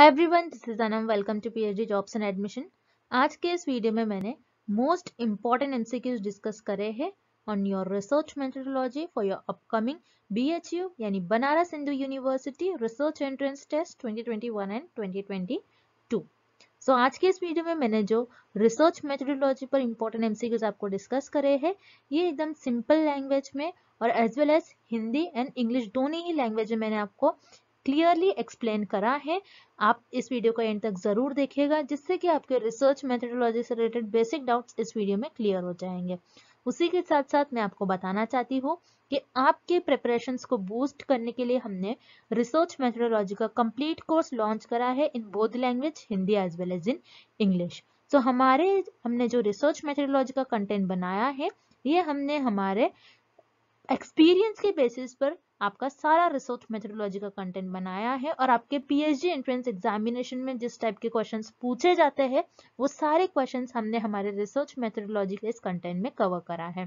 Hi everyone this is Anam welcome to PhD jobs and admission आज के इस video में मैंने मोस्ट इंपॉर्टेंट एमसीक्यूज डिस्कस करे हैं on your research methodology for your upcoming BHU यानी Banaras Hindu university research entrance test 2021 and 2022 so so, आज के इस वीडियो में मैंने जो रिसर्च मेथडोलॉजी पर इंपॉर्टेंट एमसीक्यूज आपको डिस्कस करे हैं ये एकदम सिंपल लैंग्वेज में और as well as Hindi and English दोनों ही लैंग्वेज में मैंने आपको क्लियरली एक्सप्लेन करा है आप इस वीडियो का एंड तक ज़रूर देखेगा जिससे कि आपके रिसर्च मेथडोलॉजी से रिलेटेड बेसिक डाउट्स इस वीडियो में क्लियर हो जाएंगे उसी के साथ साथ मैं आपको बताना चाहती हूँ कि आपके प्रिपरेशन को बूस्ट करने के लिए हमने रिसर्च मेथडोलॉजी का कम्प्लीट कोर्स लॉन्च करा है in both language Hindi as well as in English तो हमारे हमने जो रिसर्च मेथडोलॉजी का कंटेंट बनाया है ये हमने हमारे एक्सपीरियंस के बेसिस पर आपका सारा रिसर्च मेथडोलॉजी का कंटेंट बनाया है और आपके पीएचडी एंट्रेंस एग्जामिनेशन में जिस टाइप के क्वेश्चंस पूछे जाते हैं वो सारे क्वेश्चंस हमने हमारे रिसर्च मेथडोलॉजी के इस कंटेंट में कवर करा है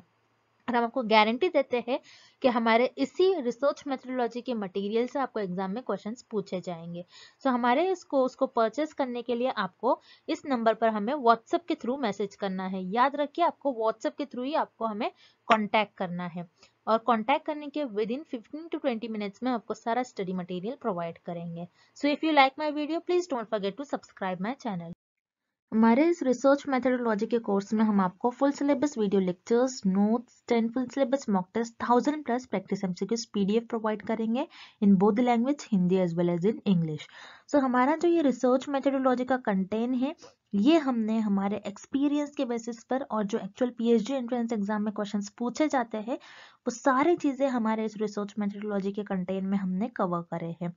और हम आपको गारंटी देते हैं कि हमारे इसी रिसर्च मेथडोलॉजी के मटेरियल से आपको एग्जाम में क्वेश्चंस पूछे जाएंगे सो so, हमारे इस कोर्स को परचेस करने के लिए आपको इस नंबर पर हमें व्हाट्सएप के थ्रू मैसेज करना है याद रखिए आपको व्हाट्सएप के थ्रू ही आपको हमें कॉन्टैक्ट करना है और कांटेक्ट करने के within fifteen to twenty minutes में आपको सारा स्टडी मटेरियल प्रोवाइड करेंगे so if you like my video please don't forget to subscribe my channel हमारे इस रिसर्च मेथडोलॉजी के कोर्स में हम आपको full syllabus video lectures notes ten full syllabus mock test thousand plus practice MCQs PDF provide करेंगे in both language Hindi as well as in English so हमारा जो ये रिसर्च मेथडोलॉजी का कंटेंट है ये हमने हमारे एक्सपीरियंस के बेसिस पर और जो एक्चुअल पीएचडी एंट्रेंस एग्जाम में क्वेश्चंस पूछे जाते हैं वो सारी चीज़ें हमारे इस रिसर्च मेथडोलॉजी के कंटेन में हमने कवर करे हैं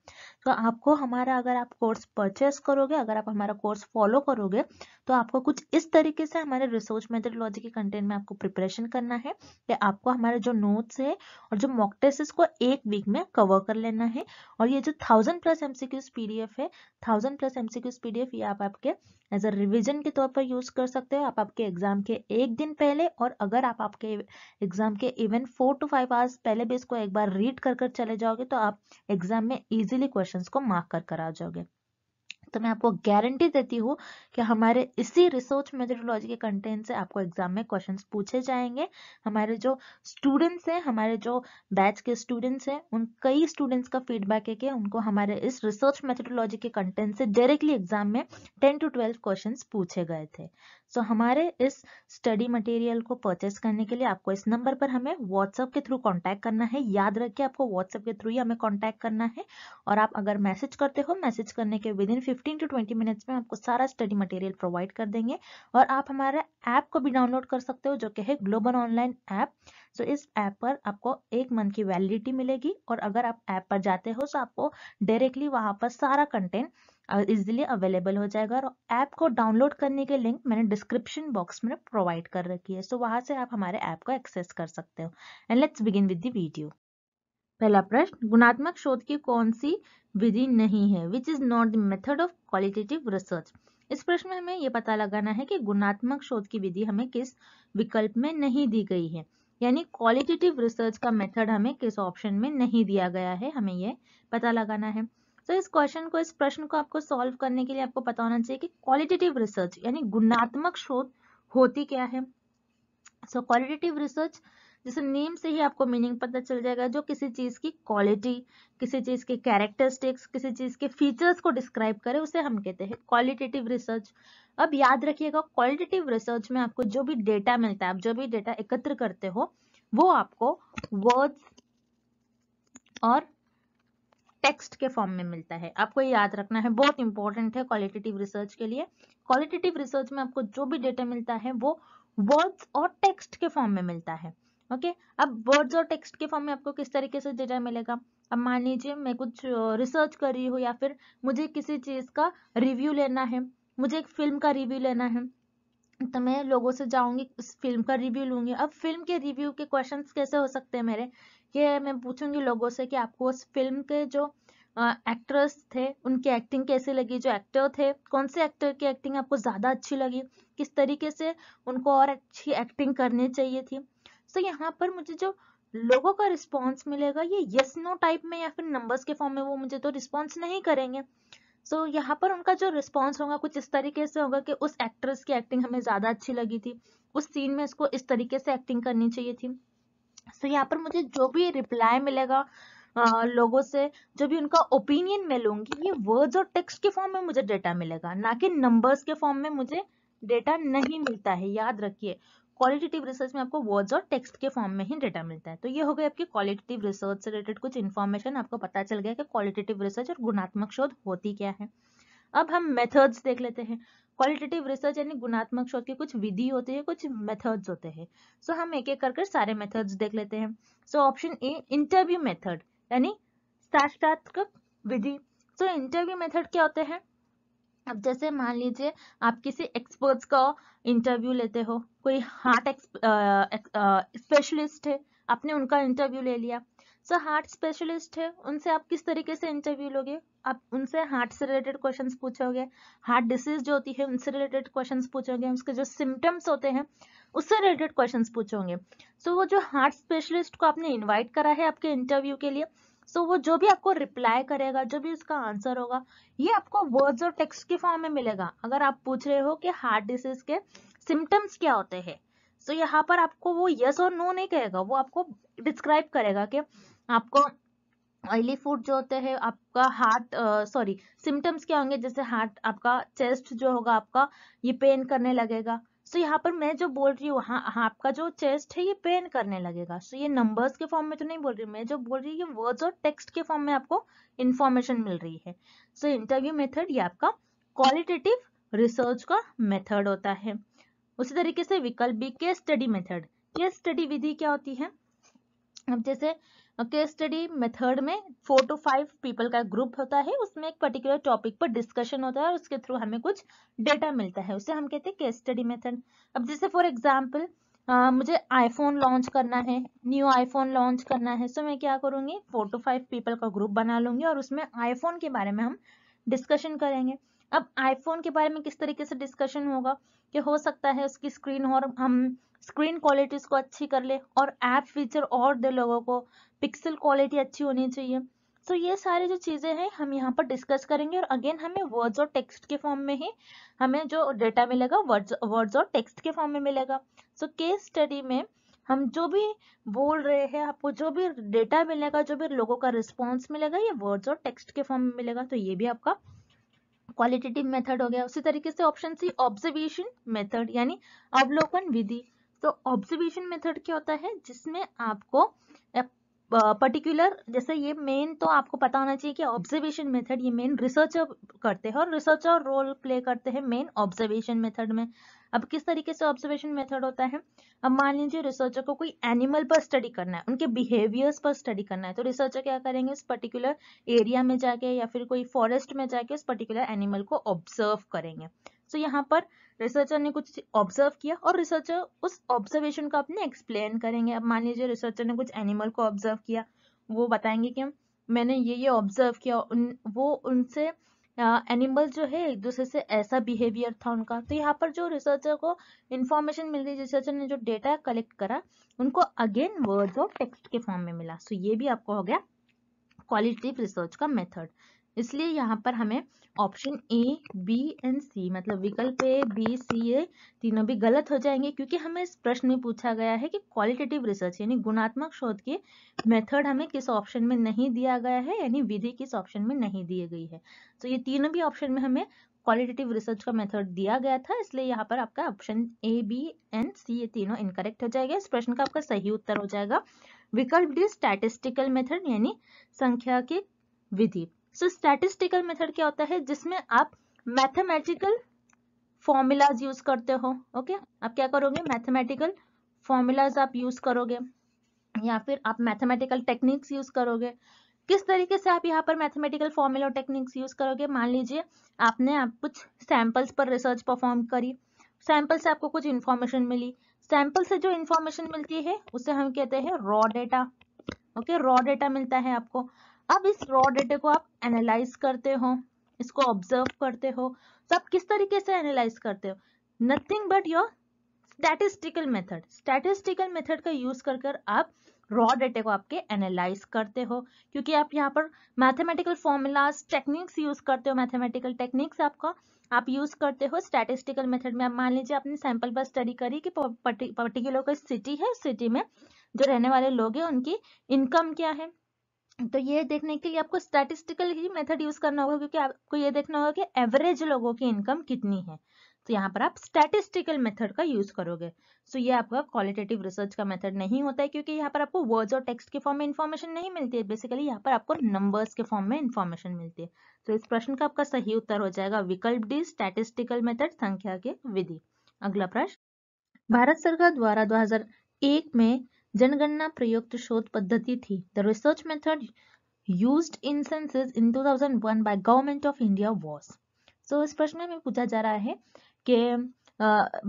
तो आपको हमारा अगर आप कोर्स परचेस करोगे अगर आप हमारा कोर्स फॉलो करोगे तो आपको कुछ इस तरीके से हमारे रिसर्च मेथडोलॉजी के कंटेन में आपको प्रिपरेशन करना है कि आपको हमारे जो नोट्स है और जो मॉक टेस्ट को एक वीक में कवर कर लेना है और ये जो थाउजेंड प्लस एमसीक्यूज पीडीएफ है थाउजेंड प्लस एमसीक्यूज पीडीएफ ये आप आपके एज अ रिवीजन के तौर पर यूज कर सकते हो आप आपके एग्जाम के एक दिन पहले और अगर आप आपके एग्जाम के even four to five hours पहले भी इसको एक बार रीड कर कर चले जाओगे तो आप एग्जाम में इजीली क्वेश्चंस को मार्क कर कर आ जाओगे तो मैं आपको गारंटी देती हूँ कि हमारे इसी रिसर्च मेथडोलॉजी के कंटेंट से आपको एग्जाम में क्वेश्चंस पूछे जाएंगे हमारे जो स्टूडेंट्स हैं हमारे जो बैच के स्टूडेंट्स हैं उन कई स्टूडेंट्स का फीडबैक है कि उनको हमारे इस रिसर्च मेथडोलॉजी के कंटेंट से डायरेक्टली एग्जाम में टेन टू ट्वेल्व क्वेश्चन पूछे गए थे सो so, हमारे इस स्टडी मटेरियल को परचेस करने के लिए आपको इस नंबर पर हमें व्हाट्सएप के थ्रू कांटेक्ट करना है याद रखिए आपको व्हाट्सएप के थ्रू ही हमें कांटेक्ट करना है और आप अगर मैसेज करते हो मैसेज करने के within fifteen to twenty minutes में आपको सारा स्टडी मटेरियल प्रोवाइड कर देंगे और आप हमारे ऐप को भी डाउनलोड कर सकते हो जो कि है ग्लोबल ऑनलाइन ऐप सो इस ऐप पर आपको एक मंथ की वैलिडिटी मिलेगी और अगर आप ऐप पर जाते हो तो आपको डायरेक्टली वहाँ पर सारा कंटेंट इजिली अवेलेबल हो जाएगा और ऐप को डाउनलोड करने के लिंक मैंने डिस्क्रिप्शन बॉक्स में प्रोवाइड कर रखी है सो वहां से आप हमारे ऐप को एक्सेस कर सकते हो and let's begin with video पहला प्रश्न गुणात्मक शोध की कौन सी विधि नहीं है which is not the method of qualitative research इस प्रश्न में हमें यह पता लगाना है कि गुणात्मक शोध की विधि हमें किस विकल्प में नहीं दी गई है यानी क्वालिटेटिव रिसर्च का मेथड हमें किस ऑप्शन में नहीं दिया गया है हमें यह पता लगाना है सो so, इस क्वेश्चन को इस प्रश्न को आपको सॉल्व करने के लिए आपको पता होना चाहिए कि क्वालिटेटिव रिसर्च यानी गुणात्मक शोध होती क्या है सो क्वालिटेटिव रिसर्च जैसे नेम से ही आपको मीनिंग पता चल जाएगा जो किसी चीज़ की क्वालिटी किसी चीज़ के कैरेक्टरिस्टिक्स किसी चीज़ के फीचर्स को डिस्क्राइब करे उसे हम कहते हैं क्वालिटेटिव रिसर्च अब याद रखिएगा क्वालिटेटिव रिसर्च में आपको जो भी डेटा मिलता है आप जो भी डेटा एकत्र करते हो वो आपको वर्ड्स और टेक्स्ट के फॉर्म में मिलता है आपको ये याद रखना है बहुत इंपॉर्टेंट है क्वालिटेटिव रिसर्च के लिए क्वालिटेटिव रिसर्च में आपको जो भी डेटा मिलता है वो वर्ड्स और टेक्स्ट के फॉर्म में मिलता है ओके okay? अब वर्ड्स और टेक्स्ट के फॉर्म में आपको किस तरीके से डेटा मिलेगा अब मान लीजिए मैं कुछ रिसर्च कर रही हूँ या फिर मुझे किसी चीज़ का रिव्यू लेना है मुझे एक फिल्म का रिव्यू लेना है तो मैं लोगों से जाऊंगी उस फिल्म का रिव्यू लूंगी अब फिल्म के रिव्यू के क्वेश्चंस कैसे हो सकते हैं मेरे ये मैं पूछूंगी लोगों से कि आपको उस फिल्म के जो एक्ट्रेस थे उनकी एक्टिंग कैसे लगी जो एक्टर थे कौन से एक्टर की एक्टिंग आपको ज़्यादा अच्छी लगी किस तरीके से उनको और अच्छी एक्टिंग करनी चाहिए थी सो so, यहाँ पर मुझे जो लोगों का रिस्पॉन्स मिलेगा ये यस नो टाइप में या फिर नंबर्स के फॉर्म में वो मुझे तो रिस्पॉन्स नहीं करेंगे सो so, यहाँ पर उनका जो रिस्पॉन्स होगा कुछ इस तरीके से होगा कि उस एक्ट्रेस की एक्टिंग हमें ज़्यादा अच्छी लगी थी उस सीन में इसको इस तरीके से एक्टिंग करनी चाहिए थी सो यहाँ पर मुझे जो भी रिप्लाई मिलेगा आ, लोगों से जो भी उनका ओपिनियन मैं लूंगी ये वर्ड्स और टेक्स्ट के फॉर्म में मुझे डेटा मिलेगा ना कि नंबर्स के फॉर्म में मुझे डेटा नहीं मिलता है याद रखिए क्वालिटेटिव रिसर्च में आपको वर्ड्स और टेक्स्ट के फॉर्म में ही डेटा मिलता है तो ये हो गए आपकी क्वालिटेटिव रिसर्च से रिलेटेड कुछ इन्फॉर्मेशन आपको पता चल गया कि क्वालिटेटिव रिसर्च और गुणात्मक शोध होती क्या है अब हम मेथड्स देख लेते हैं क्वालिटेटिव रिसर्च यानी गुणात्मक शोध की कुछ विधि होती है कुछ मेथड्स होते हैं सो so, हम एक एक करके सारे मेथड्स देख लेते हैं so option A interview method यानी साक्षात्क विधि सो इंटरव्यू मेथड क्या होते हैं अब जैसे मान लीजिए आप किसी एक्सपर्ट्स का इंटरव्यू लेते हो कोई हार्ट स्पेशलिस्ट है आपने उनका इंटरव्यू ले लिया सो हार्ट स्पेशलिस्ट है उनसे आप किस तरीके से इंटरव्यू लोगे आप उनसे हार्ट से रिलेटेड क्वेश्चंस पूछोगे हार्ट डिसीज जो होती है उनसे रिलेटेड क्वेश्चंस पूछोगे उसके जो सिम्टम्स होते हैं उससे रिलेटेड क्वेश्चंस पूछोगे सो so, वो जो हार्ट स्पेशलिस्ट को आपने इन्वाइट करा है आपके इंटरव्यू के लिए सो so, वो जो भी आपको रिप्लाई करेगा जो भी उसका आंसर होगा ये आपको वर्ड्स और टेक्स्ट के फॉर्म में मिलेगा अगर आप पूछ रहे हो कि हार्ट डिसीज के सिम्टम्स क्या होते हैं सो so, यहाँ पर आपको वो यस और नो नहीं कहेगा वो आपको डिस्क्राइब करेगा कि आपको ऑयली फूड जो होते हैं आपका हार्ट सॉरी सिम्टम्स क्या होंगे जैसे हार्ट आपका चेस्ट जो होगा आपका ये पेन करने लगेगा सो so, यहाँ पर मैं जो बोल रही हूँ हाँ, हाँ, आपका जो चेस्ट है ये पेन करने लगेगा सो so, ये नंबर्स के फॉर्म में तो नहीं बोल रही मैं जो बोल रही हूँ ये वर्ड्स और टेक्स्ट के फॉर्म में आपको इन्फॉर्मेशन मिल रही है सो इंटरव्यू मेथड ये आपका क्वालिटेटिव रिसर्च का मेथड होता है उसी तरीके से विकल्प भी case study method case study विधि क्या होती है अब जैसे केस स्टडी मेथड में फोर टू फाइव पीपल का ग्रुप होता है उसमें एक पर्टिकुलर टॉपिक पर डिस्कशन होता है और उसके थ्रू हमें कुछ डेटा मिलता है उसे हम कहते हैं केस स्टडी मेथड अब जैसे फॉर एग्जाम्पल मुझे आईफोन लॉन्च करना है न्यू आईफोन लॉन्च करना है सो मैं क्या करूँगी फोर टू फाइव पीपल का ग्रुप बना लूंगी और उसमें आईफोन के बारे में हम डिस्कशन करेंगे अब आईफोन के बारे में किस तरीके से डिस्कशन होगा कि हो सकता है उसकी स्क्रीन और हम स्क्रीन क्वालिटी को अच्छी कर ले और ऐप फीचर और दे लोगों को पिक्सल क्वालिटी अच्छी होनी चाहिए सो so, ये सारी जो चीज़ें हैं हम यहाँ पर डिस्कस करेंगे और अगेन हमें वर्ड्स और टेक्स्ट के फॉर्म में ही हमें जो डेटा मिलेगा वर्ड्स वर्ड्स और टेक्स्ट के फॉर्म में मिलेगा सो केस स्टडी में हम जो भी बोल रहे हैं आपको जो भी डेटा मिलेगा जो भी लोगों का रिस्पॉन्स मिलेगा ये वर्ड्स और टेक्स्ट के फॉर्म में मिलेगा तो ये भी आपका क्वालिटेटिव मेथड हो गया उसी तरीके से ऑप्शन सी ऑब्जर्वेशन मेथड यानी अवलोकन विधि तो ऑब्जर्वेशन मेथड क्या होता है जिसमें आपको पर्टिकुलर जैसे ये मेन तो आपको पता होना चाहिए कि ऑब्जर्वेशन मेथड ये मेन रिसर्चर करते हैं और रिसर्चर रोल प्ले करते हैं मेन ऑब्जर्वेशन मेथड में अब किस तरीके से ऑब्जर्वेशन मेथड होता है अब मान लीजिए रिसर्चर को कोई एनिमल पर स्टडी करना है उनके बिहेवियर्स पर स्टडी करना है तो रिसर्चर क्या करेंगे उस पर्टिकुलर एरिया में जाके या फिर कोई फॉरेस्ट में जाके उस पर्टिकुलर एनिमल को ऑब्जर्व करेंगे सो so, यहाँ पर रिसर्चर ने कुछ ऑब्जर्व किया और रिसर्चर उस ऑब्जर्वेशन को अपने एक्सप्लेन करेंगे अब मान लीजिए रिसर्चर ने कुछ एनिमल को ऑब्जर्व किया वो बताएंगे कि मैंने ये ये ऑब्जर्व किया उन वो उनसे एनिमल जो है एक दूसरे से ऐसा बिहेवियर था उनका तो यहाँ पर जो रिसर्चर को इन्फॉर्मेशन मिल रही रिसर्चर ने जो डेटा कलेक्ट करा उनको अगेन वर्ड्स और टेक्स्ट के फॉर्म में मिला सो so, ये भी आपको हो गया क्वालिटेटिव रिसर्च का मेथड इसलिए यहाँ पर हमें option A B and C मतलब विकल्प ए बी सी ए तीनों भी गलत हो जाएंगे क्योंकि हमें इस प्रश्न में पूछा गया है कि क्वालिटेटिव रिसर्च यानी गुणात्मक शोध के मेथड हमें किस ऑप्शन में नहीं दिया गया है यानी विधि किस ऑप्शन में नहीं दी गई है तो ये तीनों भी ऑप्शन में हमें क्वालिटेटिव रिसर्च का मेथड दिया गया था इसलिए यहाँ पर आपका option A B and C ये तीनों इनकरेक्ट हो जाएगा इस प्रश्न का आपका सही उत्तर हो जाएगा विकल्प डी स्टैटिस्टिकल मेथड यानी संख्या की विधि सो स्टैटिस्टिकल मेथड क्या होता है जिसमें आप मैथमेटिकल फॉर्मूलाज यूज करते हो ओके okay? आप क्या करोगे मैथमेटिकल फॉर्मूलाज आप यूज करोगे या फिर आप मैथमेटिकल टेक्निक्स यूज करोगे किस तरीके से आप यहाँ पर मैथमेटिकल फॉर्मूला टेक्निक्स यूज करोगे मान लीजिए आपने आप कुछ सैंपल्स पर रिसर्च परफॉर्म करी सैंपल से आपको कुछ इन्फॉर्मेशन मिली सैंपल से जो इन्फॉर्मेशन मिलती है उसे हम कहते हैं raw data okay raw data मिलता है आपको अब इस रॉ डेटा को आप एनालाइज करते हो इसको ऑब्जर्व करते हो तो आप किस तरीके से एनालाइज करते हो nothing but your statistical method statistical method का यूज कर कर आप रॉ डेटा को आपके एनालाइज करते हो क्योंकि आप यहाँ पर मैथमेटिकल फॉर्मूलाज टेक्निक्स यूज करते हो मैथमेटिकल टेक्निक्स आपका आप यूज करते हो स्टैटिस्टिकल मेथड में आप मान लीजिए आपने सैंपल पर स्टडी करी कि पर्टिकुलर कोई सिटी है सिटी में जो रहने वाले लोग हैं उनकी इनकम क्या है तो ये देखने के लिए आपको स्टैटिस्टिकल ही मेथड यूज करना होगा क्योंकि आपको ये देखना होगा कि एवरेज लोगों की इनकम कितनी है तो यहाँ पर आप स्टैटिस्टिकल मेथड का यूज करोगे सो ये आपका क्वालिटेटिव रिसर्च का मेथड नहीं होता है क्योंकि यहाँ पर आपको वर्ड्स और टेक्स्ट के फॉर्म में इन्फॉर्मेशन नहीं मिलती है बेसिकली यहाँ पर आपको नंबर्स के फॉर्म में इन्फॉर्मेशन मिलती है तो इस प्रश्न का आपका सही उत्तर हो जाएगा विकल्प डी स्टैटिस्टिकल मेथड संख्या के विधि अगला प्रश्न भारत सरकार द्वारा दो में जनगणना प्रयुक्त शोध पद्धति थी the research method used in census in 2001 by government of India was so इस प्रश्न में पूछा जा रहा है कि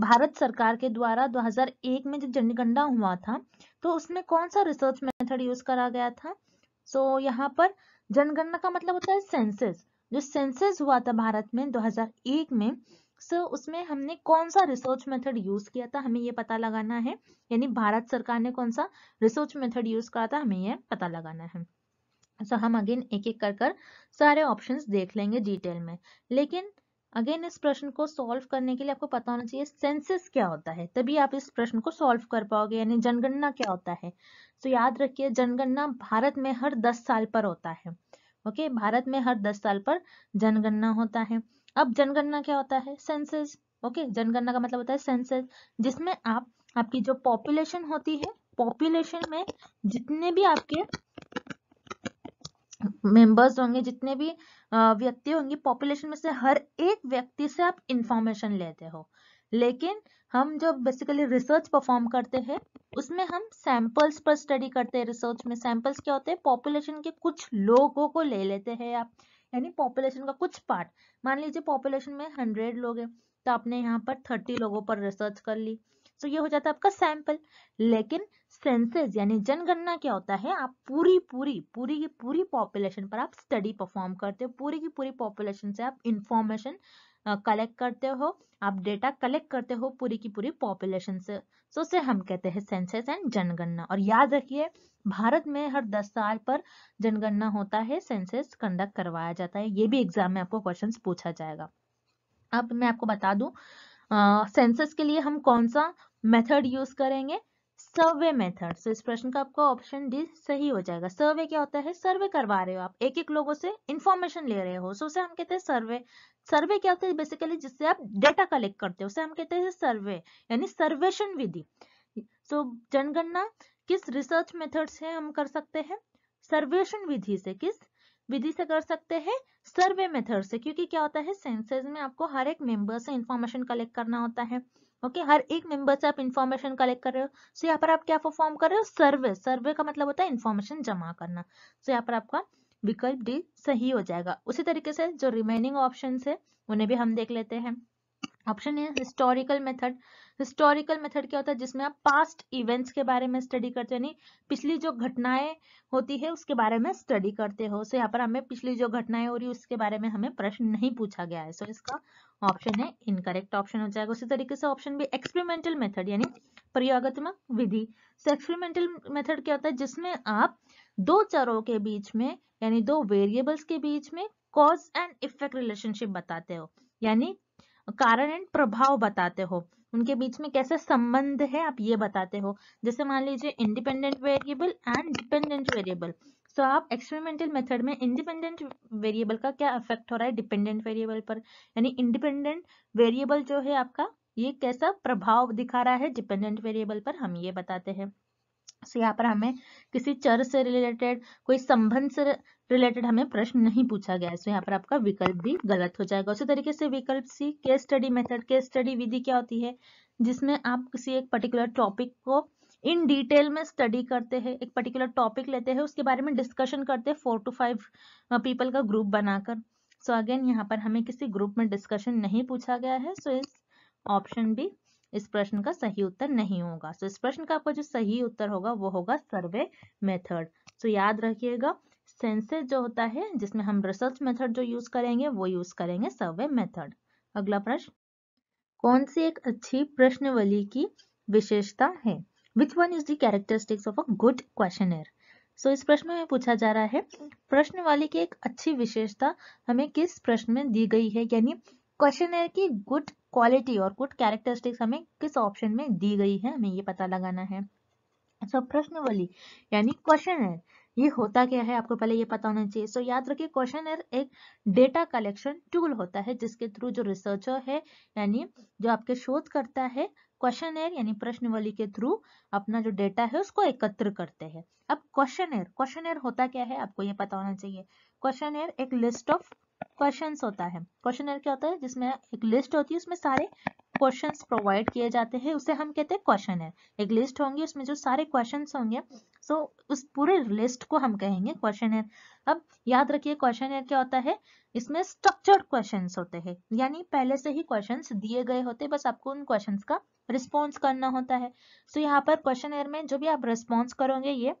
भारत सरकार के द्वारा 2001 में जब जनगणना हुआ था तो उसमें कौन सा रिसर्च मेथड यूज करा गया था सो so, यहाँ पर जनगणना का मतलब होता है सेंसेस जो सेंसेस हुआ था भारत में 2001 में सो उसमें हमने कौन सा रिसर्च मेथड यूज किया था हमें ये पता लगाना है यानी भारत सरकार ने कौन सा रिसर्च मेथड यूज करा था हमें यह पता लगाना है सो so, हम अगेन एक एक कर कर सारे ऑप्शंस देख लेंगे डिटेल में लेकिन अगेन इस प्रश्न को सॉल्व करने के लिए आपको पता होना चाहिए सेंसिस क्या होता है तभी आप इस प्रश्न को सॉल्व कर पाओगे यानी जनगणना क्या होता है तो so, याद रखिए जनगणना भारत में हर दस साल पर होता है ओके okay? भारत में हर दस साल पर जनगणना होता है अब जनगणना क्या होता है सेंसेस ओके जनगणना का मतलब होता है सेंसेस जिसमें आप आपकी जो पॉपुलेशन होती है पॉपुलेशन में जितने भी आपके मेंबर्स होंगे जितने भी व्यक्ति होंगे पॉपुलेशन में से हर एक व्यक्ति से आप इंफॉर्मेशन लेते हो लेकिन हम जो बेसिकली रिसर्च परफॉर्म करते हैं उसमें हम सैंपल्स पर स्टडी करते हैं रिसर्च में सैंपल्स क्या होते हैं पॉपुलेशन के कुछ लोगों को ले लेते हैं आप यानी पॉपुलेशन का कुछ पार्ट मान लीजिए पॉपुलेशन में हंड्रेड लोग हैं तो आपने यहाँ पर थर्टी लोगों पर रिसर्च कर ली तो ये हो जाता है आपका सैंपल लेकिन सेंसेस यानी जनगणना क्या होता है आप पूरी पूरी पूरी की पूरी पॉपुलेशन पर आप स्टडी परफॉर्म करते हो पूरी की पूरी पॉपुलेशन से आप इंफॉर्मेशन कलेक्ट करते हो आप डेटा कलेक्ट करते हो पूरी की पूरी पॉपुलेशन से सो से हम कहते हैं सेंसेस एंड जनगणना और याद रखिए भारत में हर 10 साल पर जनगणना होता है सेंसेस कंडक्ट करवाया जाता है ये भी एग्जाम में आपको क्वेश्चंस पूछा जाएगा अब मैं आपको बता दू सेंसेस के लिए हम कौन सा मेथड यूज करेंगे सर्वे मेथड सो इस प्रश्न का आपका ऑप्शन डी सही हो जाएगा सर्वे क्या होता है सर्वे करवा रहे हो आप एक एक लोगों से इन्फॉर्मेशन ले रहे हो सो उसे हम कहते हैं सर्वे सर्वे क्या होता है बेसिकली जिससे आप डेटा कलेक्ट करते हो उसे हम कहते हैं सर्वे यानी सर्वेशन विधि सो जनगणना किस रिसर्च मेथड से हम कर सकते हैं सर्वेशन विधि से किस विधि से कर सकते हैं सर्वे मेथड से क्योंकि क्या होता है सेंसेस में आपको हर एक मेंबर से इंफॉर्मेशन कलेक्ट करना होता है ओके हर एक मेंबर से आप इन्फॉर्मेशन कलेक्ट कर रहे हो सो यहाँ पर आप क्या परफॉर्म कर रहे हो सर्वे सर्वे का मतलब होता है इन्फॉर्मेशन जमा करना सो यहाँ पर आपका विकल्प डी सही हो जाएगा उसी तरीके से जो रिमेनिंग ऑप्शन है उन्हें भी हम देख लेते हैं ऑप्शन है हिस्टोरिकल मेथड हिस्टोरिकल मेथड क्या होता है जिसमें आप पास्ट इवेंट्स के बारे में स्टडी करते हो पिछली जो घटनाएं होती है उसके बारे में स्टडी करते हो सो यहाँ पर हमें पिछली जो घटनाएं हो रही है उसके बारे में हमें प्रश्न नहीं पूछा गया है सो इसका ऑप्शन है इनकरेक्ट ऑप्शन हो जाएगा उसी तरीके से ऑप्शन बी एक्सपेरिमेंटल मेथड यानी प्रयोगात्मक विधि सो एक्सपेरिमेंटल मेथड क्या होता है जिसमें आप दो चरों के बीच में यानी दो वेरिएबल्स के बीच में कॉज एंड इफेक्ट रिलेशनशिप बताते हो यानी कारण एंड प्रभाव बताते हो उनके बीच में कैसे संबंध है आप ये बताते हो जैसे मान लीजिए independent variable and dependent variable so आप एक्सपेरिमेंटल मेथड में इंडिपेंडेंट वेरिएबल का क्या इफेक्ट हो रहा है डिपेंडेंट वेरिएबल पर यानी इंडिपेंडेंट वेरिएबल जो है आपका ये कैसा प्रभाव दिखा रहा है डिपेंडेंट वेरिएबल पर हम ये बताते हैं सो so, यहाँ पर हमें किसी चर से रिलेटेड कोई संबंध से रिलेटेड हमें प्रश्न नहीं पूछा गया है सो यहाँ पर आपका विकल्प भी गलत हो जाएगा उसी तरीके से विकल्प C case study method case study विधि क्या होती है जिसमें आप किसी एक पर्टिकुलर टॉपिक को इन डिटेल में स्टडी करते हैं एक पर्टिकुलर टॉपिक लेते हैं उसके बारे में डिस्कशन करते हैं फोर टू फाइव पीपल का ग्रुप बनाकर सो अगेन यहाँ पर हमें किसी ग्रुप में डिस्कशन नहीं पूछा गया है सो इस ऑप्शन भी इस प्रश्न का सही उत्तर नहीं होगा सो so इस प्रश्न का आपका जो सही उत्तर होगा वो होगा सर्वे मेथड सो याद रखिएगा सेंसेस जो होता है जिसमें हम रिसर्च मेथड जो यूज करेंगे वो यूज करेंगे सर्वे मेथड अगला प्रश्न कौन सी एक अच्छी प्रश्नवली की विशेषता है which one is the characteristics of a good question so इस प्रश्न में पूछा जा रहा है प्रश्न वाले की एक अच्छी विशेषता हमें किस प्रश्न में दी गई है यानी क्वेश्चन की गुड क्वालिटी और गुड कैरेक्टरिस्टिक्स हमें किस ऑप्शन में दी गई है हमें ये पता लगाना है सो अच्छा, प्रश्न वाली यानी क्वेश्चन ये होता क्या है आपको पहले ये पता होना चाहिए सो so, याद रखिए क्वेश्चन एक डेटा कलेक्शन टूल होता है जिसके थ्रू जो रिसर्चर है यानी जो आपके शोध करता है क्वेश्चन एयर यानी प्रश्नवली के थ्रू अपना जो डेटा है उसको एकत्र करते हैं अब क्वेश्चन एयर क्वेश्चन एयर होता क्या है आपको ये पता होना चाहिए क्वेश्चन एयर एक लिस्ट ऑफ क्वेश्चन होता है क्वेश्चन एयर क्या होता है जिसमें एक लिस्ट होती है उसमें सारे क्वेश्चन प्रोवाइड किए जाते हैं उसे हम कहते हैं क्वेश्चन एयर एक लिस्ट होंगी उसमें जो सारे क्वेश्चन होंगे सो उस पूरे लिस्ट को हम कहेंगे क्वेश्चन एयर अब याद रखिए क्वेश्चन एयर क्या होता है इसमें स्ट्रक्चर्ड क्वेश्चन होते हैं यानी पहले से ही क्वेश्चन दिए गए होते बस आपको उन क्वेश्चन का रिस्पॉन्स करना होता है सो so, यहाँ पर क्वेश्चन एयर में जो भी आप रिस्पॉन्स करोगे ये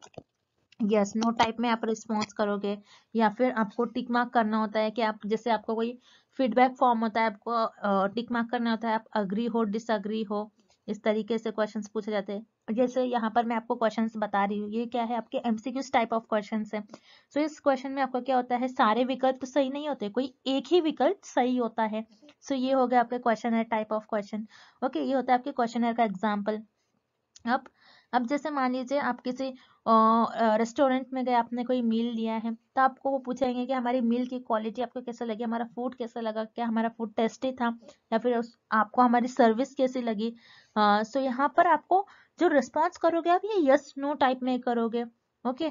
यस नो टाइप में आप रिस्पॉन्स करोगे या फिर आपको टिक मार्क करना होता है कि आप जैसे आपको कोई फीडबैक फॉर्म होता है आपको टिक मार्क करना होता है आप अग्री हो डिसअग्री हो इस तरीके से क्वेश्चन पूछे जाते हैं जैसे यहाँ पर मैं आपको क्वेश्चन बता रही हूँ ये क्या है आपके एमसीक्यूज टाइप ऑफ क्वेश्चन है सो so, इस क्वेश्चन में आपको क्या होता है सारे विकल्प सही नहीं होते कोई एक ही विकल्प सही होता है सो so, ये हो गया आपके question type of question okay ये होता है आपके क्वेश्चन का एग्जाम्पल अब अब जैसे मान लीजिए आप किसी रेस्टोरेंट में गए आपने कोई मील लिया है तो आपको वो पूछेंगे कि हमारी मील की क्वालिटी आपको कैसा लगी हमारा फूड कैसा लगा क्या हमारा फूड टेस्टी था या फिर उस आपको हमारी सर्विस कैसी लगी सो यहाँ पर आपको जो रिस्पॉन्स करोगे आप ये यस नो टाइप में करोगे okay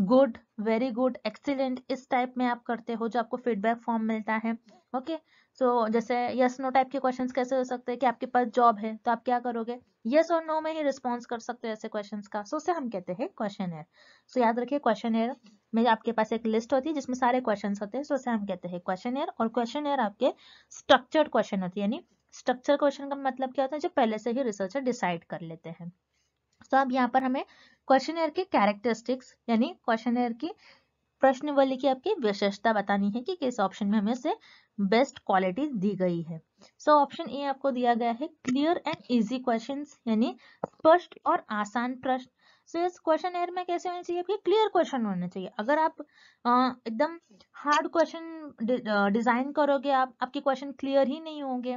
good very good excellent इस टाइप में आप करते हो जो आपको फीडबैक फॉर्म मिलता है ओके सो so, जैसे यस नो टाइप के क्वेश्चंस कैसे हो सकते हैं कि आपके पास जॉब है तो आप क्या करोगे यस और नो में ही रिस्पॉन्स कर सकते हो ऐसे क्वेश्चन का सो so, उसे हम कहते हैं क्वेश्चन एयर सो याद रखिए क्वेश्चन एयर में आपके पास एक लिस्ट होती है जिसमें सारे क्वेश्चन होते हैं सो so, उसे हम कहते हैं क्वेश्चन एयर और क्वेश्चन एयर आपके स्ट्रक्चर्ड क्वेश्चन होती है यानी स्ट्रक्चर क्वेश्चन का मतलब क्या होता है जो पहले से ही रिसर्चर डिसाइड कर लेते हैं तो अब यहाँ पर हमें क्वेश्चन के कैरेक्टरिस्टिक्स यानी क्वेश्चन की प्रश्नवली की आपकी विशेषता बतानी है कि किस ऑप्शन में हमें से बेस्ट क्वालिटी दी गई है सो so, ऑप्शन ए आपको दिया गया है क्लियर एंड इजी क्वेश्चन यानी स्पष्ट और आसान प्रश्न सो so, इस क्वेश्चन एयर में कैसे होने चाहिए आपके क्लियर क्वेश्चन होने चाहिए अगर आप एकदम हार्ड क्वेश्चन डिजाइन करोगे आप आपके क्वेश्चन क्लियर ही नहीं होंगे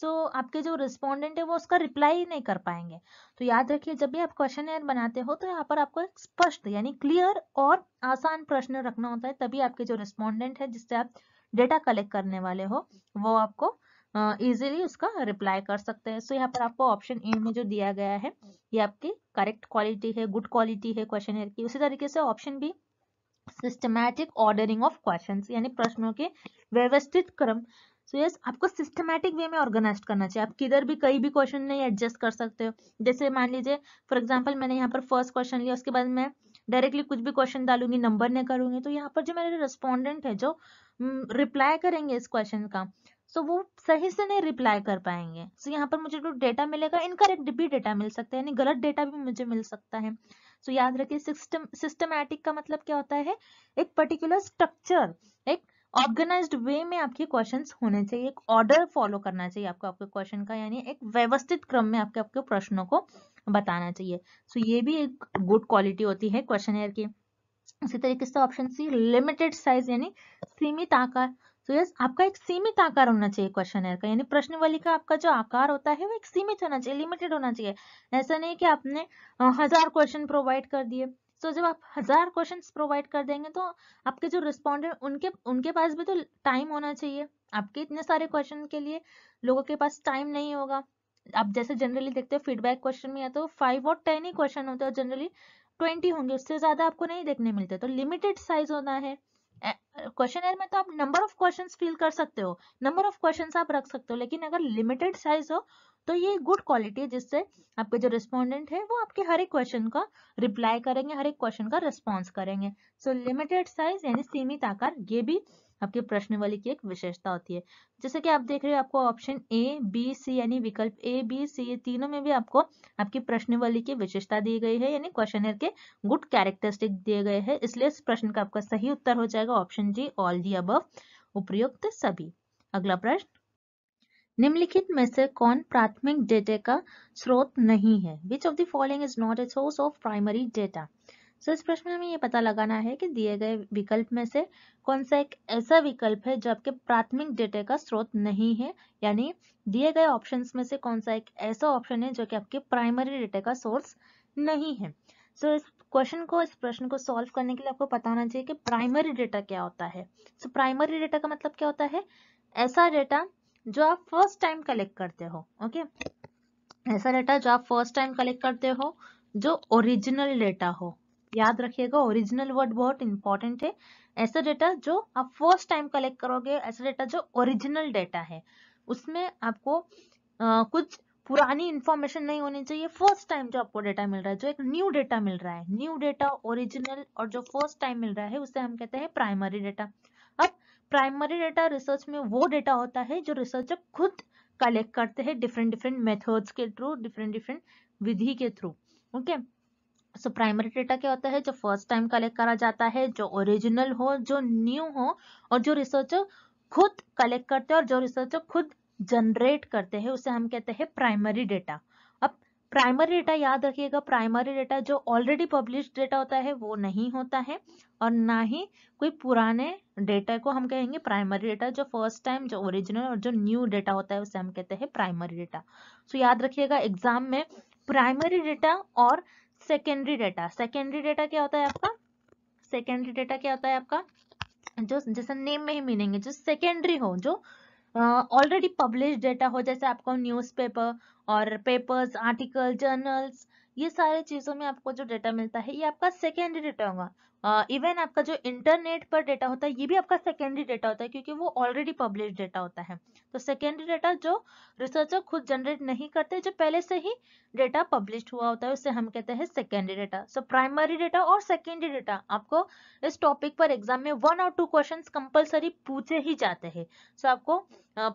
so, तो आपके जो रिस्पोंडेंट है वो उसका रिप्लाई नहीं कर पाएंगे तो याद रखिए जब भी आप क्वेश्चन एयर बनाते हो तो यहाँ पर आपको एक स्पष्ट यानी क्लियर और आसान प्रश्न रखना होता है तभी आपके जो रिस्पोंडेंट है जिससे आप डेटा कलेक्ट करने वाले हो वो आपको इजीली uh, उसका रिप्लाई कर सकते हैं सो so, यहाँ पर आपको ऑप्शन ए में जो दिया गया है ये आपकी करेक्ट क्वालिटी है गुड क्वालिटी है क्वेश्चन एयर की उसी तरीके से option B systematic ordering of questions यानी प्रश्नों के व्यवस्थित क्रम सो so, यस yes, आपको सिस्टमैटिक वे में ऑर्गेनाइज करना चाहिए आप किधर भी कहीं भी क्वेश्चन नहीं एडजस्ट कर सकते हो जैसे मान लीजिए फॉर एग्जाम्पल मैंने यहाँ पर फर्स्ट क्वेश्चन लिया उसके बाद मैं डायरेक्टली कुछ भी क्वेश्चन डालूंगी नंबर नहीं करूंगी तो यहाँ पर जो मेरे रेस्पॉन्डेंट है जो रिप्लाई करेंगे इस क्वेश्चन का सो so, वो सही से नहीं रिप्लाई कर पाएंगे सो so, यहाँ पर मुझे जो डेटा मिलेगा इनकरेक्ट भी डेटा मिल सकता है यानी गलत डेटा भी मुझे मिल सकता है सो so, याद रखिए सिस्टम सिस्टमैटिक का मतलब क्या होता है एक पर्टिकुलर स्ट्रक्चर एक ऑर्गेनाइज्ड वे में आपके क्वेश्चंस होने चाहिए एक ऑर्डर फॉलो करना चाहिए आपको आपके क्वेश्चन का यानी एक व्यवस्थित क्रम में आपके आपके प्रश्नों को बताना चाहिए सो so, ये भी एक गुड क्वालिटी होती है क्वेश्चन एयर की इसी तरीके से ऑप्शन सी लिमिटेड साइज यानी सीमित आकार तो यस आपका एक सीमित आकार होना चाहिए क्वेश्चन एयर का यानी प्रश्न वाली का आपका जो आकार होता है वो एक सीमित होना चाहिए लिमिटेड होना चाहिए ऐसा नहीं कि आपने हजार क्वेश्चन प्रोवाइड कर दिए सो so, जब आप हजार क्वेश्चंस प्रोवाइड कर देंगे तो आपके जो रिस्पॉन्डेंट उनके उनके पास भी तो टाइम होना चाहिए आपके इतने सारे क्वेश्चन के लिए लोगों के पास टाइम नहीं होगा आप जैसे जनरली देखते हो फीडबैक क्वेश्चन में या तो फाइव और टेन ही क्वेश्चन होते हैं जनरली ट्वेंटी होंगे उससे ज्यादा आपको नहीं देखने मिलते तो लिमिटेड साइज होना है क्वेश्चन में तो आप नंबर ऑफ क्वेश्चन फिल कर सकते हो नंबर ऑफ क्वेश्चन आप रख सकते हो लेकिन अगर लिमिटेड साइज हो तो ये गुड क्वालिटी है जिससे आपके जो रिस्पोंडेंट है वो आपके हर एक क्वेश्चन का रिप्लाई करेंगे हर एक क्वेश्चन का रिस्पॉन्स करेंगे सो लिमिटेड साइज यानी सीमित आकार ये भी आपके प्रश्नवली की एक विशेषता होती है जैसे कि आप देख रहे हो आपको ऑप्शन ए बी सी यानी विकल्प ए बी सी ये तीनों में भी आपको आपकी प्रश्नवली की विशेषता दी गई है यानी क्वेश्चन के गुड कैरेक्टरिस्टिक दिए गए हैं इसलिए इस प्रश्न का आपका सही उत्तर हो जाएगा ऑप्शन जी ऑल दी अब उपयुक्त सभी अगला प्रश्न निम्नलिखित में से कौन प्राथमिक डेटा का स्रोत नहीं है which of the following is not a source of primary data so इस प्रश्न में हमें ये पता लगाना है कि दिए गए विकल्प में से कौन सा एक ऐसा विकल्प है जबकि प्राथमिक डेटा का स्रोत नहीं है यानी दिए गए ऑप्शंस में से कौन सा एक ऐसा ऑप्शन है जो कि आपके प्राइमरी डेटा का सोर्स नहीं है सो so, इस क्वेश्चन को इस प्रश्न को सॉल्व करने के लिए आपको पता होना चाहिए कि प्राइमरी डेटा क्या होता है सो प्राइमरी डेटा का मतलब क्या होता है ऐसा डेटा जो आप फर्स्ट टाइम कलेक्ट करते हो ओके ऐसा डेटा जो आप फर्स्ट टाइम कलेक्ट करते हो जो ओरिजिनल डेटा हो याद रखिएगा ओरिजिनल वर्ड बहुत इंपॉर्टेंट है ऐसा डेटा जो आप फर्स्ट टाइम कलेक्ट करोगे ऐसा डेटा जो ओरिजिनल डेटा है उसमें आपको आ, कुछ पुरानी इंफॉर्मेशन नहीं होनी चाहिए फर्स्ट टाइम जो आपको डेटा मिल रहा है जो एक न्यू डेटा मिल रहा है न्यू डेटा ओरिजिनल और जो फर्स्ट टाइम मिल रहा है उसे हम कहते हैं प्राइमरी डेटा अब प्राइमरी डेटा रिसर्च में वो डेटा होता है जो रिसर्चर खुद कलेक्ट करते हैं डिफरेंट डिफरेंट मेथड्स के थ्रू डिफरेंट डिफरेंट विधि के through okay so primary data क्या होता है जो फर्स्ट टाइम कलेक्ट करा जाता है जो ओरिजिनल हो जो न्यू हो और जो रिसर्चर खुद कलेक्ट करते हैं और जो रिसर्चर खुद जनरेट करते हैं उसे हम कहते हैं प्राइमरी डेटा प्राइमरी डेटा याद रखिएगा प्राइमरी डेटा जो ऑलरेडी पब्लिश डेटा होता है वो नहीं होता है और ना ही कोई पुराने डेटा को हम कहेंगे प्राइमरी डेटा जो फर्स्ट टाइम जो ओरिजिनल और जो न्यू डेटा होता है उसे हम कहते हैं प्राइमरी डेटा सो याद रखिएगा एग्जाम में प्राइमरी डेटा और सेकेंडरी डेटा सेकेंडरी डेटा क्या होता है आपका सेकेंडरी डेटा क्या होता है आपका जो जैसे नेम में ही मीनिंग है जो सेकेंडरी हो जो ऑलरेडी पब्लिश डेटा हो जैसे आपको न्यूज़पेपर और पेपर्स आर्टिकल जर्नल्स ये सारे चीज़ों में आपको जो डेटा मिलता है ये आपका सेकेंडरी डेटा होगा इवन uh, आपका जो इंटरनेट पर डेटा होता है ये भी आपका सेकेंडरी डेटा होता है क्योंकि वो ऑलरेडी पब्लिश डेटा होता है तो सेकेंडरी डेटा जो रिसर्चर खुद जनरेट नहीं करते जो पहले से ही डेटा पब्लिश हुआ होता है उसे हम कहते हैं secondary data so primary data और सेकेंडरी डेटा आपको इस टॉपिक पर एग्जाम में वन और टू क्वेश्चन कंपल्सरी पूछे ही जाते हैं सो so, आपको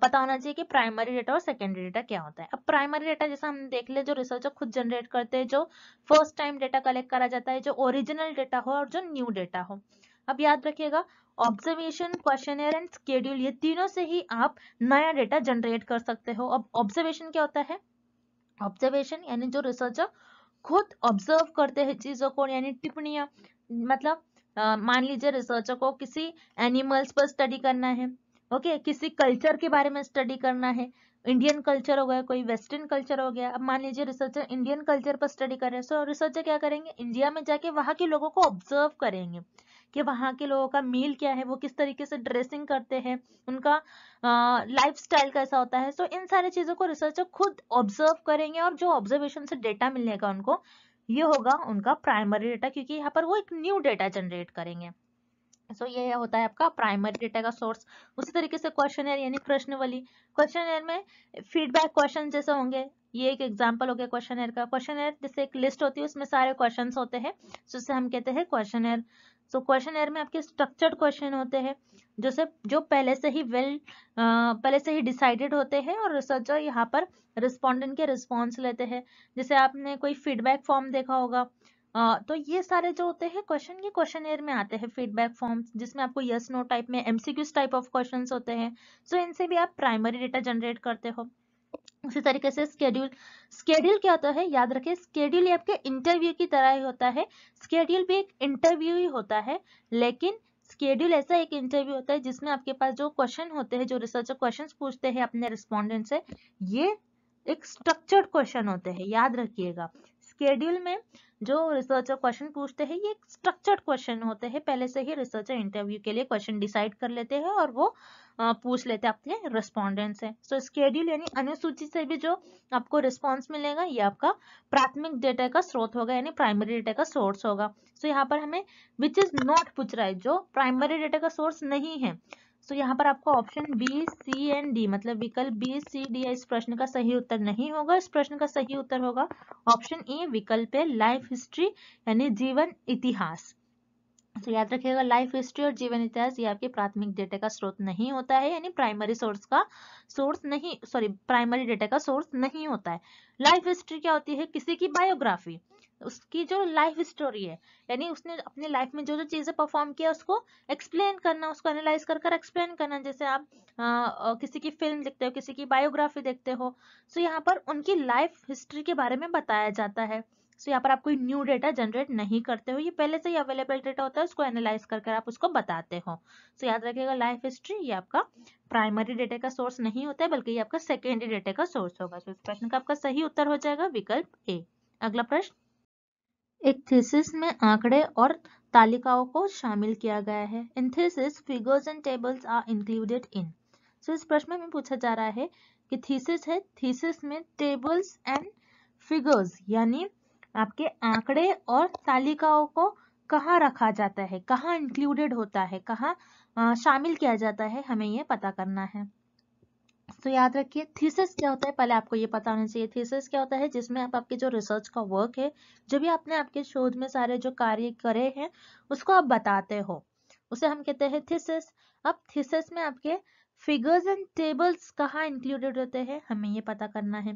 पता होना चाहिए कि प्राइमरी डेटा और सेकेंडरी डेटा क्या होता है अब प्राइमरी डेटा जैसा हम देख ले जो रिसर्चर खुद जनरेट करते हैं जो फर्स्ट टाइम डेटा कलेक्ट करा जाता है जो ओरिजिनल डेटा हो और जो न्यू डेटा हो अब याद रखिएगा ऑब्जर्वेशन क्वेश्चन एंड स्केड्यूल ये तीनों से ही आप नया डेटा जनरेट कर सकते हो अब ऑब्जर्वेशन क्या होता है ऑब्जर्वेशन यानी जो रिसर्चर खुद ऑब्जर्व करते हैं चीजों को यानी टिप्पणियां मतलब मान लीजिए रिसर्चर को किसी एनिमल्स पर स्टडी करना है ओके okay? किसी कल्चर के बारे में स्टडी करना है इंडियन कल्चर हो गया कोई वेस्टर्न कल्चर हो गया अब मान लीजिए रिसर्चर इंडियन कल्चर पर स्टडी कर रहे हैं सो रिसर्चर क्या करेंगे इंडिया में जाके वहाँ के लोगों को ऑब्जर्व करेंगे कि वहाँ के लोगों का मील क्या है वो किस तरीके से ड्रेसिंग करते हैं उनका लाइफ स्टाइल कैसा होता है सो इन सारी चीज़ों को रिसर्चर खुद ऑब्जर्व करेंगे और जो ऑब्जर्वेशन से डेटा मिलने का उनको ये होगा उनका प्राइमरी डेटा क्योंकि यहाँ पर वो एक न्यू डेटा जनरेट करेंगे सो so, ये होता है आपका प्राइमरी डेटा का सोर्स उसी तरीके से क्वेश्चन एयर यानी वाली क्वेश्चन एयर में फीडबैक क्वेश्चन जैसे होंगे ये एक एग्जाम्पल हो गया क्वेश्चन एयर का क्वेश्चन जैसे एक लिस्ट होती है उसमें सारे क्वेश्चन होते हैं सो इसे हम कहते हैं questionnaire so questionnaire में आपके स्ट्रक्चर्ड क्वेश्चन होते हैं जो से जो पहले से ही वेल well, पहले से ही डिसाइडेड होते हैं और रिसर्चर यहाँ पर रिस्पॉन्डेंट के रिस्पॉन्स लेते हैं जैसे आपने कोई फीडबैक फॉर्म देखा होगा तो ये सारे जो होते हैं क्वेश्चन ये क्वेश्चन एयर में आते हैं फीडबैक फॉर्म्स जिसमें आपको यस नो टाइप में एमसीक्यूज टाइप ऑफ क्वेश्चन होते हैं सो इनसे भी आप प्राइमरी डेटा जनरेट करते हो उसी तरीके से स्केड्यूल स्केड्यूल क्या होता है याद रखें स्केड्यूल आपके इंटरव्यू की तरह ही होता है स्केड्यूल भी एक इंटरव्यू ही होता है लेकिन स्केड्यूल ऐसा एक इंटरव्यू होता है जिसमें आपके पास जो क्वेश्चन होते हैं जो रिसर्चर क्वेश्चंस पूछते हैं अपने रिस्पॉन्डेंट से ये एक स्ट्रक्चर्ड क्वेश्चन होते हैं याद रखिएगा स्केड्यूल में जो रिसर्चर क्वेश्चन पूछते हैं ये स्ट्रक्चर्ड क्वेश्चन होते हैं पहले से ही रिसर्चर इंटरव्यू के लिए क्वेश्चन डिसाइड कर लेते हैं और वो पूछ लेते हैं आपके रिस्पॉन्डेंट्स से सो स्केड्यूल यानी अनुसूची से भी जो आपको रिस्पॉन्स मिलेगा ये आपका प्राथमिक डेटा का स्रोत होगा यानी प्राइमरी डेटा का सोर्स होगा सो so, यहाँ पर हमें विच इज नॉट पूछ रहा है जो प्राइमरी डेटा का सोर्स नहीं है सो so, यहाँ पर आपको option B C and D मतलब विकल्प बी सी डी इस प्रश्न का सही उत्तर नहीं होगा इस प्रश्न का सही उत्तर होगा ऑप्शन ए e, विकल्प है लाइफ हिस्ट्री यानी जीवन इतिहास तो याद रखिएगा लाइफ हिस्ट्री और जीवन इतिहास ये आपके प्राथमिक डेटा का स्रोत नहीं होता है यानी प्राइमरी सोर्स का सोर्स नहीं सॉरी प्राइमरी डेटा का सोर्स नहीं होता है लाइफ हिस्ट्री क्या होती है किसी की बायोग्राफी उसकी जो लाइफ स्टोरी है यानी उसने अपने लाइफ में जो जो चीज़ें परफॉर्म किया उसको एक्सप्लेन करना उसको एनालाइज कर कर एक्सप्लेन करना जैसे आप आ, किसी की फिल्म देखते हो किसी की बायोग्राफी देखते हो सो तो यहाँ पर उनकी लाइफ हिस्ट्री के बारे में बताया जाता है सो यहाँ पर आप कोई न्यू डेटा जनरेट नहीं करते हो ये पहले से ही अवेलेबल डेटा होता है उसको एनालाइज करके आप उसको बताते हो सो याद रखिएगा लाइफ हिस्ट्री ये आपका प्राइमरी डेटा का सोर्स नहीं होता है बल्कि ये आपका सेकेंडरी डेटा का सोर्स होगा सो इस प्रश्न का आपका सही उत्तर हो जाएगा विकल्प ए अगला प्रश्न एक थीसिस में आंकड़े और तालिकाओं को शामिल किया गया है in thesis figures and tables are included in so इस प्रश्न में पूछा जा रहा है कि थीसिस है थीसिस में टेबल्स एंड फिगर्स यानी आपके आंकड़े और तालिकाओं को कहाँ रखा जाता है कहाँ इंक्लूडेड होता है कहाँ शामिल किया जाता है हमें ये पता करना है तो याद रखिए थीसिस क्या होता है पहले आपको ये पता होना चाहिए थीसिस क्या होता है जिसमें आप आपके जो रिसर्च का वर्क है जो भी आपने आपके शोध में सारे जो कार्य करे हैं उसको आप बताते हो उसे हम कहते हैं थीसिस अब थीसिस में आपके फिगर्स एंड टेबल्स कहाँ इंक्लूडेड होते हैं हमें ये पता करना है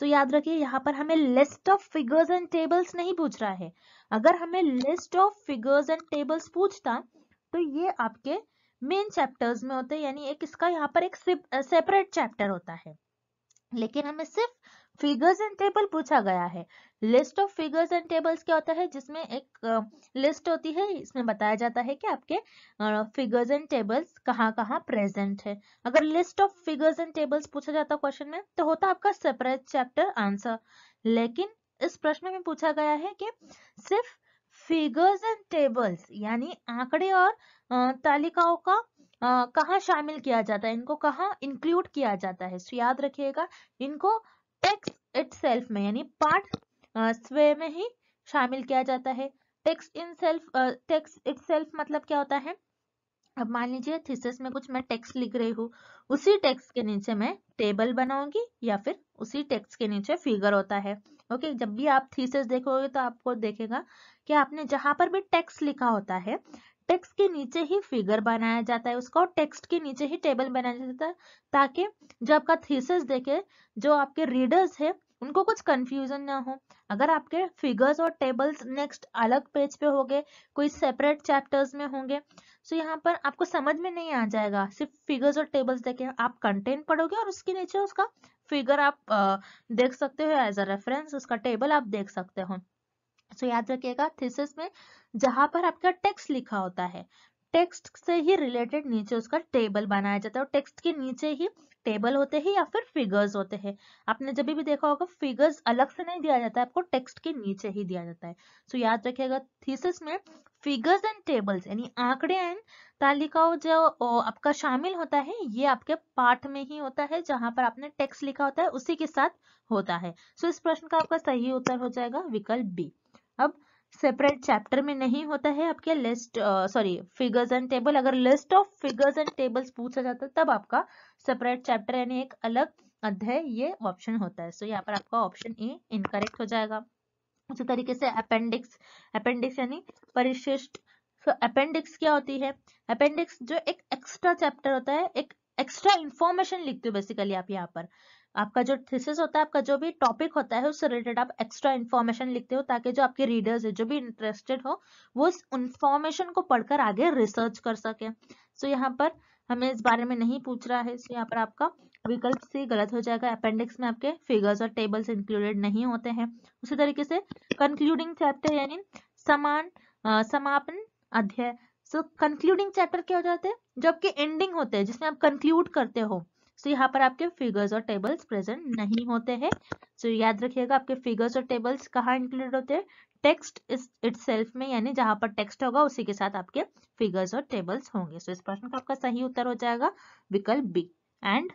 सो तो याद रखिए यहाँ पर हमें list of figures and tables नहीं पूछ रहा है अगर हमें list of figures and tables पूछता तो ये आपके मेन चैप्टर्स में होते हैं यानी एक इसका यहाँ पर एक सेपरेट चैप्टर होता है लेकिन हमें सिर्फ फिगर्स एंड टेबल पूछा गया है list of figures and tables क्या होता है जिसमें एक लिस्ट uh, होती है इसमें बताया जाता है कि आपके फिगर्स एंड टेबल्स कहाँ कहाँ प्रेजेंट है अगर list of figures and tables पूछा जाता क्वेश्चन में तो होता आपका सेपरेट चैप्टर आंसर लेकिन इस प्रश्न में पूछा गया है कि सिर्फ फिगर्स एंड टेबल्स यानी आंकड़े और तालिकाओं का कहा शामिल किया जाता है इनको कहा इंक्लूड किया जाता है so, याद रखिएगा इनको टेक्स्ट इट में यानी पार्ट स्वयं में ही शामिल किया जाता है text in self text it मतलब क्या होता है अब मान लीजिए थीसिस में कुछ मैं टेक्स्ट लिख रही हूँ उसी टेक्स्ट के नीचे मैं टेबल बनाऊंगी या फिर उसी टेक्स्ट के नीचे फिगर होता है ओके जब भी आप थीसिस देखोगे तो आपको देखेगा कि आपने जहां पर भी टेक्स्ट लिखा होता है टेक्स्ट के नीचे ही फिगर बनाया जाता है उसका टेक्स्ट के नीचे ही टेबल बनाया जाता है ताकि जो आपका थीसिस देखे जो आपके रीडर्स है उनको कुछ कंफ्यूजन ना हो अगर आपके फिगर्स और टेबल्स नेक्स्ट अलग पेज पे होंगे कोई सेपरेट चैप्टर्स में होंगे सो तो यहाँ पर आपको समझ में नहीं आ जाएगा सिर्फ फिगर्स और टेबल्स देखें आप कंटेंट पढ़ोगे और उसके नीचे उसका फिगर आप देख सकते हो एज अ रेफरेंस उसका टेबल आप देख सकते हो सो so, याद रखिएगा थीसिस में जहां पर आपका टेक्स्ट लिखा होता है टेक्स्ट से ही रिलेटेड नीचे उसका टेबल बनाया जाता है और टेक्स्ट के नीचे ही टेबल होते हैं या फिर फिगर्स होते हैं आपने जब भी देखा होगा फिगर्स अलग से नहीं दिया जाता है आपको टेक्स्ट के नीचे ही दिया जाता है सो so, याद रखिएगा थीसिस में फिगर्स एंड टेबल्स यानी आंकड़े एंड तालिकाओं जो आपका शामिल होता है ये आपके पाठ में ही होता है जहां पर आपने टेक्स्ट लिखा होता है उसी के साथ होता है सो so, इस प्रश्न का आपका सही उत्तर हो जाएगा विकल्प बी अब सेपरेट चैप्टर में नहीं होता है आपके list sorry figures and table अगर list of figures and tables पूछा जाता है तब आपका सेपरेट चैप्टर यानी एक अलग अध्याय ये ऑप्शन होता है सो so, यहाँ पर आपका ऑप्शन ए इनकरेक्ट हो जाएगा उसी तरीके से अपेंडिक्स अपेंडिक्स यानी परिशिष्ट सो so, अपेंडिक्स क्या होती है अपेंडिक्स जो एक एक्स्ट्रा चैप्टर होता है एक एक्स्ट्रा इंफॉर्मेशन लिखते हो बेसिकली आप यहाँ पर आपका जो थीसिस होता है आपका जो भी टॉपिक होता है उससे रिलेटेड आप एक्स्ट्रा इन्फॉर्मेशन लिखते हो ताकि जो आपके रीडर्स है जो भी इंटरेस्टेड हो वो उस इन्फॉर्मेशन को पढ़कर आगे रिसर्च कर सके सो so, यहाँ पर हमें इस बारे में नहीं पूछ रहा है सो so, यहाँ पर आपका विकल्प से गलत हो जाएगा अपेंडिक्स में आपके फिगर्स और टेबल्स इंक्लूडेड नहीं होते हैं उसी तरीके से कंक्लूडिंग चैप्टर यानी समान समापन अध्याय सो कंक्लूडिंग चैप्टर क्या हो जाते हैं जो आपके एंडिंग होते हैं जिसमें आप कंक्लूड करते हो सो so, यहाँ पर आपके फिगर्स और टेबल्स प्रेजेंट नहीं होते हैं सो so, याद रखिएगा आपके फिगर्स और टेबल्स कहाँ इंक्लूड होते हैं टेक्स्ट इट में यानी जहां पर टेक्स्ट होगा उसी के साथ आपके फिगर्स और टेबल्स होंगे सो so, इस प्रश्न का आपका सही उत्तर हो जाएगा विकल्प बी एंड